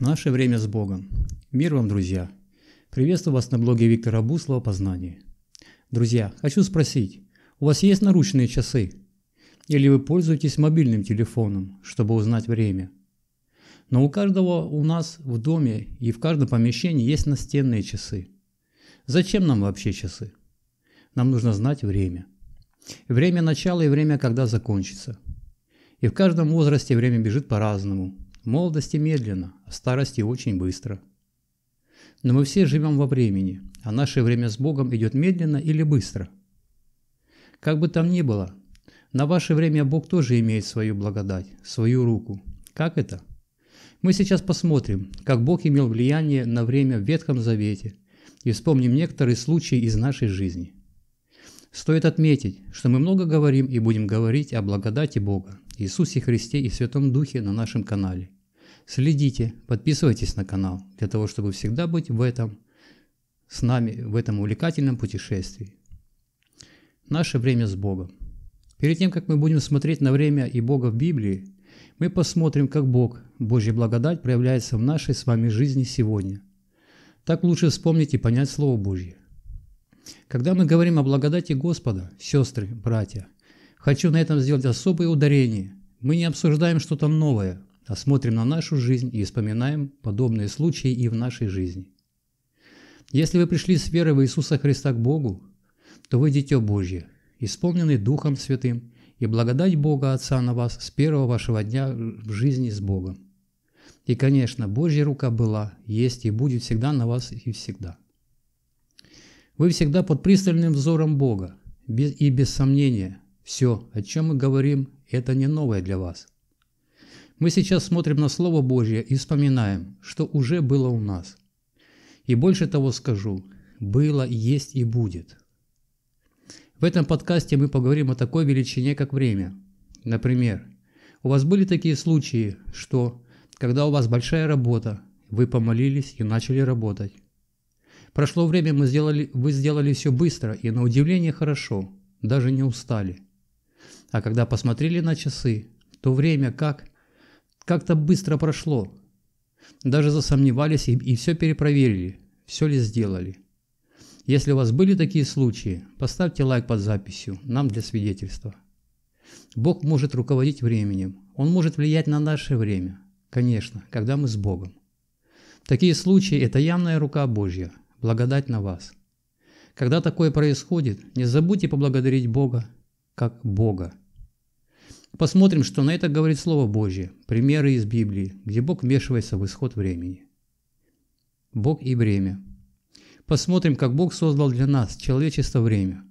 Наше время с Богом. Мир вам, друзья. Приветствую вас на блоге Виктора Буслова «Познание». Друзья, хочу спросить, у вас есть наручные часы? Или вы пользуетесь мобильным телефоном, чтобы узнать время? Но у каждого у нас в доме и в каждом помещении есть настенные часы. Зачем нам вообще часы? Нам нужно знать время. Время начала и время, когда закончится. И в каждом возрасте время бежит по-разному – молодости медленно, в а старости очень быстро. Но мы все живем во времени, а наше время с Богом идет медленно или быстро. Как бы там ни было, на ваше время Бог тоже имеет свою благодать, свою руку. Как это? Мы сейчас посмотрим, как Бог имел влияние на время в Ветхом Завете и вспомним некоторые случаи из нашей жизни. Стоит отметить, что мы много говорим и будем говорить о благодати Бога, Иисусе Христе и Святом Духе на нашем канале. Следите, подписывайтесь на канал, для того, чтобы всегда быть в этом, с нами в этом увлекательном путешествии. Наше время с Богом. Перед тем, как мы будем смотреть на время и Бога в Библии, мы посмотрим, как Бог, Божья благодать, проявляется в нашей с вами жизни сегодня. Так лучше вспомнить и понять Слово Божье. Когда мы говорим о благодати Господа, сестры, братья, хочу на этом сделать особое ударение. Мы не обсуждаем что-то новое, Смотрим на нашу жизнь и вспоминаем подобные случаи и в нашей жизни. Если вы пришли с верой в Иисуса Христа к Богу, то вы дитё Божье, исполненный Духом Святым, и благодать Бога Отца на вас с первого вашего дня в жизни с Богом. И, конечно, Божья рука была, есть и будет всегда на вас и всегда. Вы всегда под пристальным взором Бога, и без сомнения, все, о чем мы говорим, это не новое для вас – мы сейчас смотрим на Слово Божье и вспоминаем, что уже было у нас. И больше того скажу, было, есть и будет. В этом подкасте мы поговорим о такой величине, как время. Например, у вас были такие случаи, что когда у вас большая работа, вы помолились и начали работать. Прошло время, мы сделали, вы сделали все быстро и на удивление хорошо, даже не устали. А когда посмотрели на часы, то время как как-то быстро прошло. Даже засомневались и, и все перепроверили, все ли сделали. Если у вас были такие случаи, поставьте лайк под записью, нам для свидетельства. Бог может руководить временем, Он может влиять на наше время, конечно, когда мы с Богом. Такие случаи – это явная рука Божья, благодать на вас. Когда такое происходит, не забудьте поблагодарить Бога, как Бога. Посмотрим, что на это говорит Слово Божье, примеры из Библии, где Бог вмешивается в исход времени. Бог и время. Посмотрим, как Бог создал для нас, человечество, время.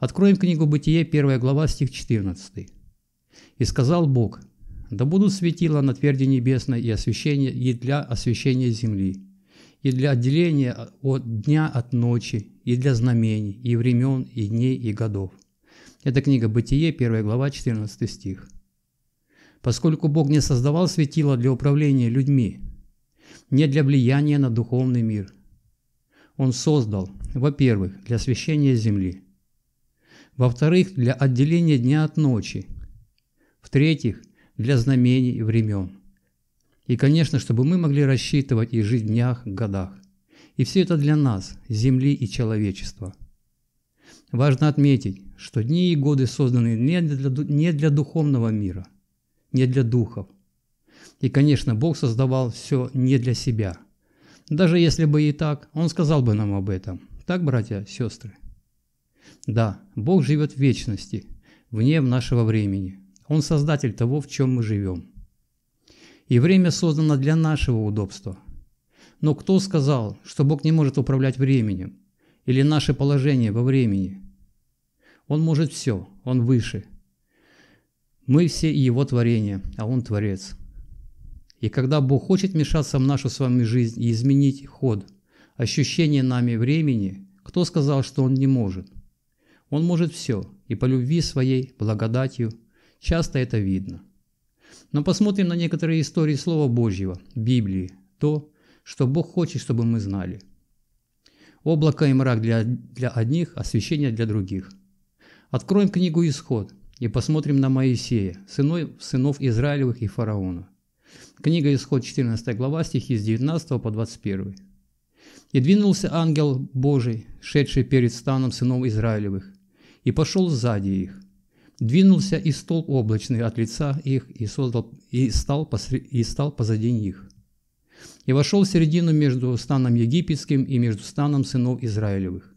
Откроем книгу Бытие, 1 глава, стих 14. «И сказал Бог, да будут светила на тверди небесной и, освещение, и для освещения земли, и для отделения от дня от ночи, и для знамений, и времен, и дней, и годов» Это книга «Бытие», 1 глава, 14 стих. Поскольку Бог не создавал светило для управления людьми, не для влияния на духовный мир. Он создал, во-первых, для освещения земли, во-вторых, для отделения дня от ночи, в-третьих, для знамений и времен. И, конечно, чтобы мы могли рассчитывать и жить в днях, годах. И все это для нас, земли и человечества – Важно отметить, что дни и годы созданы не для, не для духовного мира, не для духов. И, конечно, Бог создавал все не для себя. Даже если бы и так, Он сказал бы нам об этом. Так, братья, сестры? Да, Бог живет в вечности, вне нашего времени. Он создатель того, в чем мы живем. И время создано для нашего удобства. Но кто сказал, что Бог не может управлять временем? или наше положение во времени. Он может все, он выше. Мы все его творение, а он творец. И когда Бог хочет мешаться в нашу с вами жизнь и изменить ход, ощущение нами времени, кто сказал, что он не может? Он может все, и по любви своей, благодатью, часто это видно. Но посмотрим на некоторые истории Слова Божьего, Библии, то, что Бог хочет, чтобы мы знали – Облако и мрак для, для одних, освещение а для других. Откроем книгу «Исход» и посмотрим на Моисея, сыной, сынов Израилевых и фараона. Книга «Исход» 14 глава, стихи с 19 по 21. «И двинулся ангел Божий, шедший перед станом сынов Израилевых, и пошел сзади их. Двинулся и стол облачный от лица их, и, создал, и, стал, посред, и стал позади них и вошел в середину между станом египетским и между станом сынов Израилевых.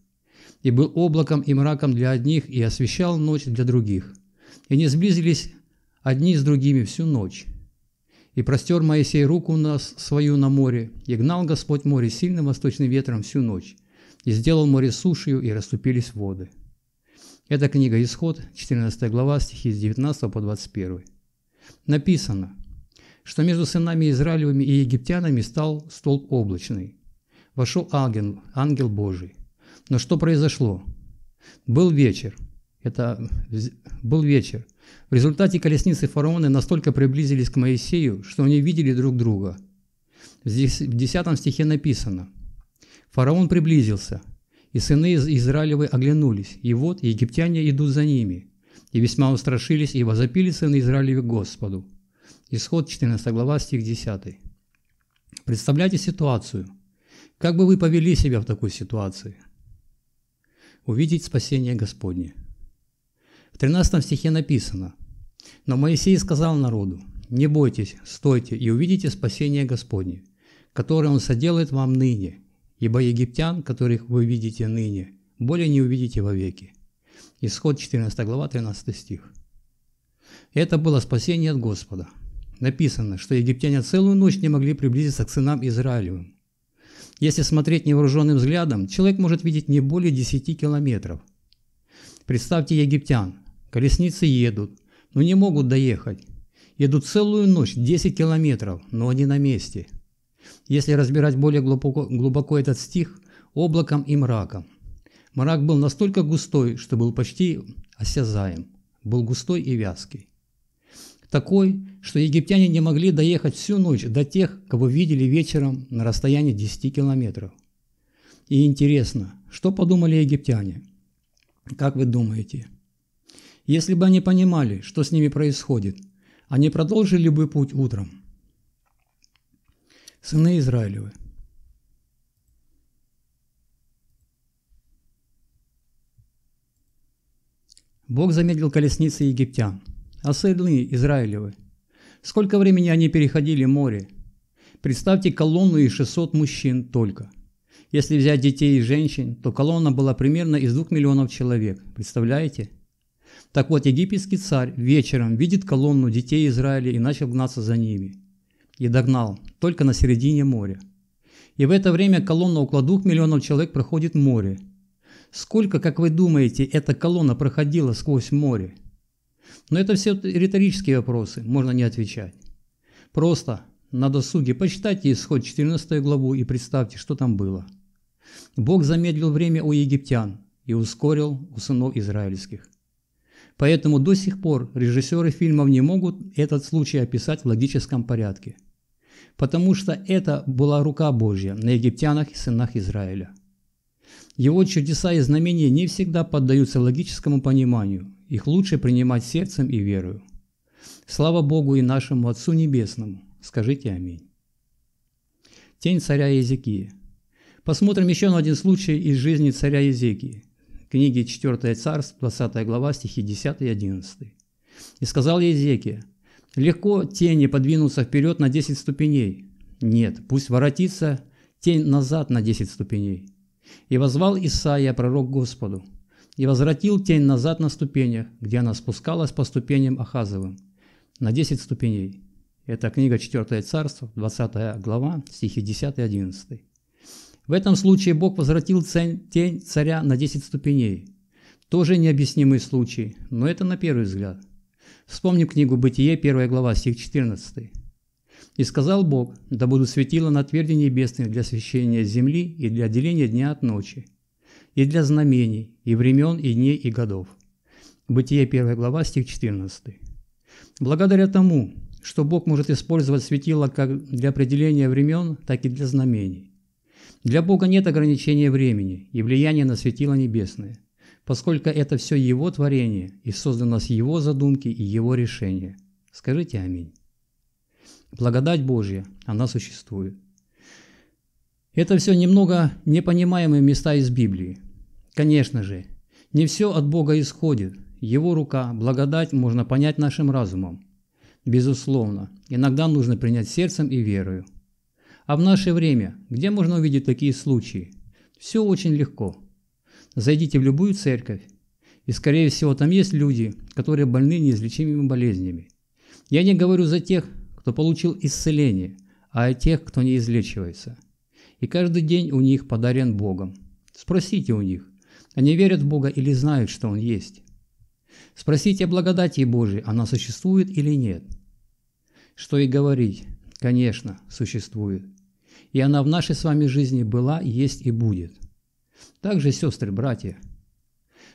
И был облаком и мраком для одних, и освещал ночь для других. И не сблизились одни с другими всю ночь. И простер Моисей руку на свою на море, и гнал Господь море сильным восточным ветром всю ночь, и сделал море сушью, и расступились воды. Это книга Исход, 14 глава, стихи с 19 по 21. Написано – что между сынами Израилевыми и египтянами стал столб облачный. Вошел ангел, ангел Божий. Но что произошло? Был вечер. Это был вечер. В результате колесницы фараона настолько приблизились к Моисею, что они видели друг друга. Здесь в 10 стихе написано. Фараон приблизился, и сыны из Израилевы оглянулись, и вот египтяне идут за ними. И весьма устрашились, и возопили сыны Израилевы Господу. Исход 14 глава, стих 10. Представляете ситуацию. Как бы вы повели себя в такой ситуации? Увидеть спасение Господне. В 13 стихе написано, «Но Моисей сказал народу, не бойтесь, стойте и увидите спасение Господне, которое Он соделает вам ныне, ибо египтян, которых вы видите ныне, более не увидите вовеки». Исход 14 глава, 13 стих. Это было спасение от Господа – написано, что египтяне целую ночь не могли приблизиться к сынам Израилю. Если смотреть невооруженным взглядом, человек может видеть не более 10 километров. Представьте египтян. Колесницы едут, но не могут доехать. Едут целую ночь, 10 километров, но они на месте. Если разбирать более глубоко, глубоко этот стих, облаком и мраком. Мрак был настолько густой, что был почти осязаем. Был густой и вязкий такой, что египтяне не могли доехать всю ночь до тех, кого видели вечером на расстоянии 10 километров. И интересно, что подумали египтяне? Как вы думаете? Если бы они понимали, что с ними происходит, они продолжили бы путь утром. Сыны Израилевы. Бог замедлил колесницы египтян – а сыны Израилевы. Сколько времени они переходили море? Представьте колонну из 600 мужчин только. Если взять детей и женщин, то колонна была примерно из 2 миллионов человек. Представляете? Так вот, египетский царь вечером видит колонну детей Израиля и начал гнаться за ними. И догнал, только на середине моря. И в это время колонна около 2 миллионов человек проходит море. Сколько, как вы думаете, эта колонна проходила сквозь море? Но это все риторические вопросы, можно не отвечать. Просто на досуге почитайте исход 14 главу и представьте, что там было. Бог замедлил время у египтян и ускорил у сынов израильских. Поэтому до сих пор режиссеры фильмов не могут этот случай описать в логическом порядке. Потому что это была рука Божья на египтянах и сынах Израиля. Его чудеса и знамения не всегда поддаются логическому пониманию, их лучше принимать сердцем и верою. Слава Богу и нашему Отцу Небесному! Скажите Аминь. Тень царя Езекии. Посмотрим еще на один случай из жизни царя Езекии. Книги 4 Царств, 20 глава, стихи 10 и 11. «И сказал Езекия, легко тени подвинуться вперед на 10 ступеней. Нет, пусть воротится тень назад на 10 ступеней. И возвал Исаия, пророк Господу, и возвратил тень назад на ступенях, где она спускалась по ступеням Ахазовым, на десять ступеней. Это книга 4 Царство, 20 глава, стихи 10-11. В этом случае Бог возвратил тень царя на 10 ступеней. Тоже необъяснимый случай, но это на первый взгляд. Вспомним книгу «Бытие», 1 глава, стих 14. И сказал Бог, да буду светило на тверди небесных для освещения земли и для отделения дня от ночи, и для знамений, и времен, и дней, и годов. Бытие 1 глава, стих 14. Благодаря тому, что Бог может использовать светило как для определения времен, так и для знамений. Для Бога нет ограничения времени и влияния на светило небесное, поскольку это все Его творение и создано с Его задумки и Его решения. Скажите аминь. Благодать Божья, она существует. Это все немного непонимаемые места из Библии. Конечно же, не все от Бога исходит. Его рука, благодать можно понять нашим разумом. Безусловно, иногда нужно принять сердцем и верою. А в наше время, где можно увидеть такие случаи? Все очень легко. Зайдите в любую церковь, и скорее всего там есть люди, которые больны неизлечимыми болезнями. Я не говорю за тех, кто получил исцеление, а о тех, кто не излечивается. И каждый день у них подарен Богом. Спросите у них, они верят в Бога или знают, что Он есть? Спросите о благодати Божией, она существует или нет? Что и говорить, конечно, существует. И она в нашей с вами жизни была, есть и будет. Также, сестры, братья.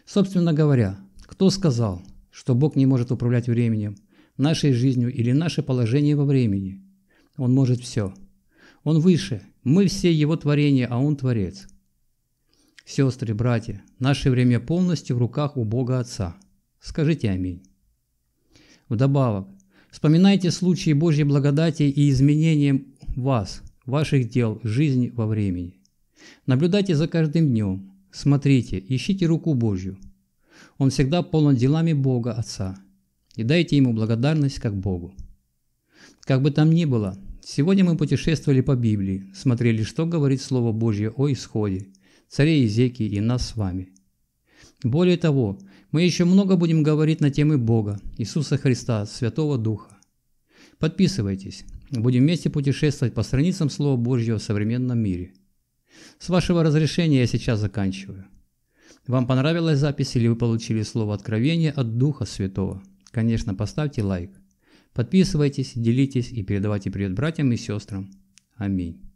Собственно говоря, кто сказал, что Бог не может управлять временем – нашей жизнью или наше положение во времени. Он может все. Он выше. Мы все его творение, а он творец. Сестры, братья, наше время полностью в руках у Бога Отца. Скажите аминь. Вдобавок, вспоминайте случаи Божьей благодати и изменения вас, ваших дел, жизни во времени. Наблюдайте за каждым днем, смотрите, ищите руку Божью. Он всегда полон делами Бога Отца – и дайте ему благодарность как Богу. Как бы там ни было, сегодня мы путешествовали по Библии, смотрели, что говорит Слово Божье о исходе, царе Изеки и нас с вами. Более того, мы еще много будем говорить на темы Бога, Иисуса Христа, Святого Духа. Подписывайтесь, будем вместе путешествовать по страницам Слова Божьего в современном мире. С вашего разрешения я сейчас заканчиваю. Вам понравилась запись или вы получили слово откровение от Духа Святого? Конечно, поставьте лайк. Подписывайтесь, делитесь и передавайте привет братьям и сестрам. Аминь.